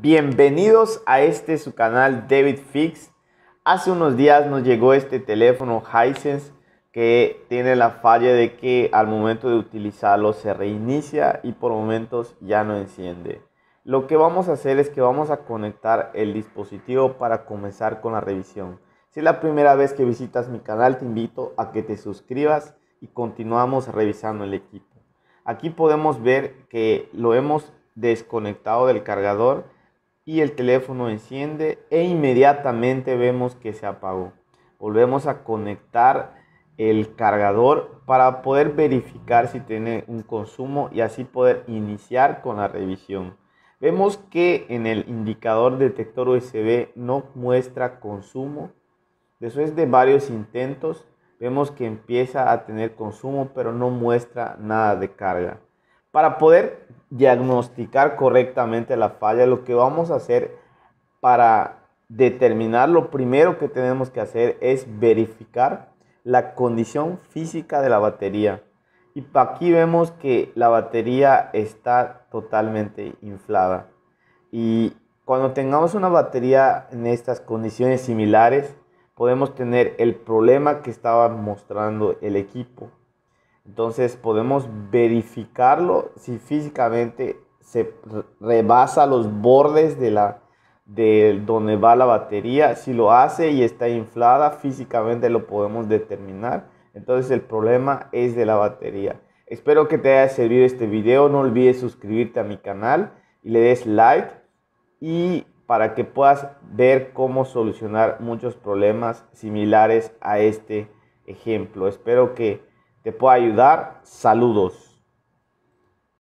Bienvenidos a este su canal David Fix. Hace unos días nos llegó este teléfono Hisense que tiene la falla de que al momento de utilizarlo se reinicia y por momentos ya no enciende. Lo que vamos a hacer es que vamos a conectar el dispositivo para comenzar con la revisión. Si es la primera vez que visitas mi canal te invito a que te suscribas y continuamos revisando el equipo. Aquí podemos ver que lo hemos desconectado del cargador y el teléfono enciende e inmediatamente vemos que se apagó. Volvemos a conectar el cargador para poder verificar si tiene un consumo y así poder iniciar con la revisión. Vemos que en el indicador detector USB no muestra consumo. Después de varios intentos, vemos que empieza a tener consumo, pero no muestra nada de carga. Para poder diagnosticar correctamente la falla, lo que vamos a hacer para determinar lo primero que tenemos que hacer es verificar la condición física de la batería. Y aquí vemos que la batería está totalmente inflada. Y cuando tengamos una batería en estas condiciones similares, podemos tener el problema que estaba mostrando el equipo. Entonces podemos verificarlo si físicamente se rebasa los bordes de la de donde va la batería. Si lo hace y está inflada, físicamente lo podemos determinar. Entonces el problema es de la batería. Espero que te haya servido este video. No olvides suscribirte a mi canal y le des like y para que puedas ver cómo solucionar muchos problemas similares a este ejemplo. Espero que te puedo ayudar. Saludos.